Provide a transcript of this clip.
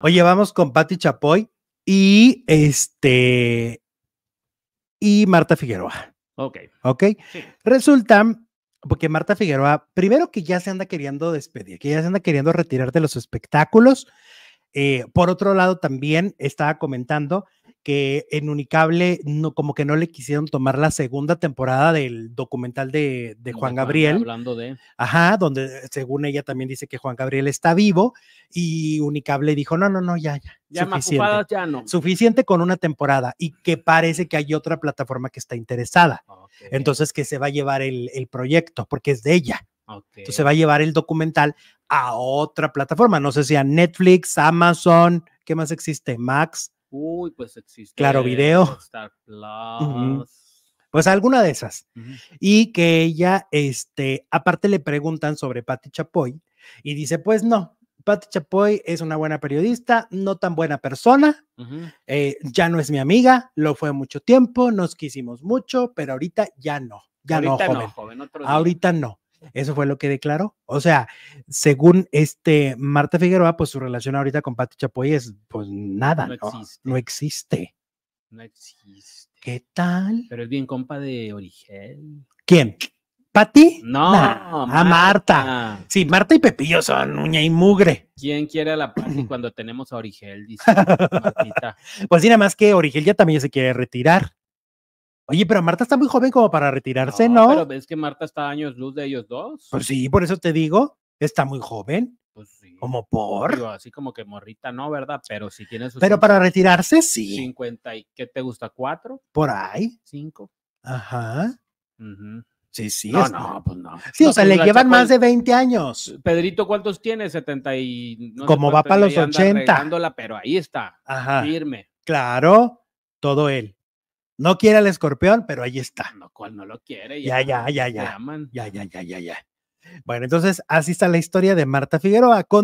Oye, vamos con Patti Chapoy y este y Marta Figueroa. Ok. Ok. Resulta porque Marta Figueroa, primero que ya se anda queriendo despedir, que ya se anda queriendo retirar de los espectáculos. Eh, por otro lado, también estaba comentando que en Unicable no, como que no le quisieron tomar la segunda temporada del documental de, Juan Gabriel. Hablando de... Ajá, donde según ella también dice que Juan Gabriel está vivo y Unicable dijo, no, no, no, ya, ya. suficiente, ya no. Suficiente con una temporada y que parece que hay otra plataforma que está interesada. Entonces que se va a llevar el, proyecto porque es de ella. Entonces se va a llevar el documental a otra plataforma. No sé si a Netflix, Amazon, ¿qué más existe? Max. Uy, pues existe. Claro Video. Pues alguna de esas. Y que ella, este, aparte le preguntan sobre Patti Chapoy y dice, pues no, Patti Chapoy es una buena periodista, no tan buena persona, eh, ya no es mi amiga, lo fue mucho tiempo, nos quisimos mucho, pero ahorita ya no. Ya no, joven, ahorita no. Eso fue lo que declaró. O sea, según este Marta Figueroa, pues su relación ahorita con Pati Chapoy es pues nada, no, Existe. no existe. ¿Qué tal? Pero es bien compa de origen. ¿Quién? ¿Pati? No, ah, a Marta. Sí, Marta y Pepillo son uña y mugre. ¿Quién quiere a la Pati cuando tenemos a Origel? Pues sí, nada más que Origel ya también se quiere retirar. Oye, pero Marta está muy joven como para retirarse, ¿no? ¿no? Pero ves que Marta está años luz de ellos dos. Pues sí, por eso te digo, está muy joven. Pues sí. Como por. así como que morrita, no, ¿verdad? Pero si tiene sus. Pero para retirarse, sí. 50 y ¿qué te gusta? ¿Cuatro? Por ahí. Cinco. Ajá. Sí, sí. No, no, pues no. Sí, o sea, le llevan más de 20 años. Eh, Pedrito, ¿cuántos tiene? 70 y. como va para los 80. Pero ahí está. Ajá. Firme. Claro, todo él. No quiere al escorpión, pero ahí está. No, cual no lo quiere. Ya, ya, ya, ya. Ya, ya, ya, ya, ya. Bueno, entonces así está la historia de Marta Figueroa. Con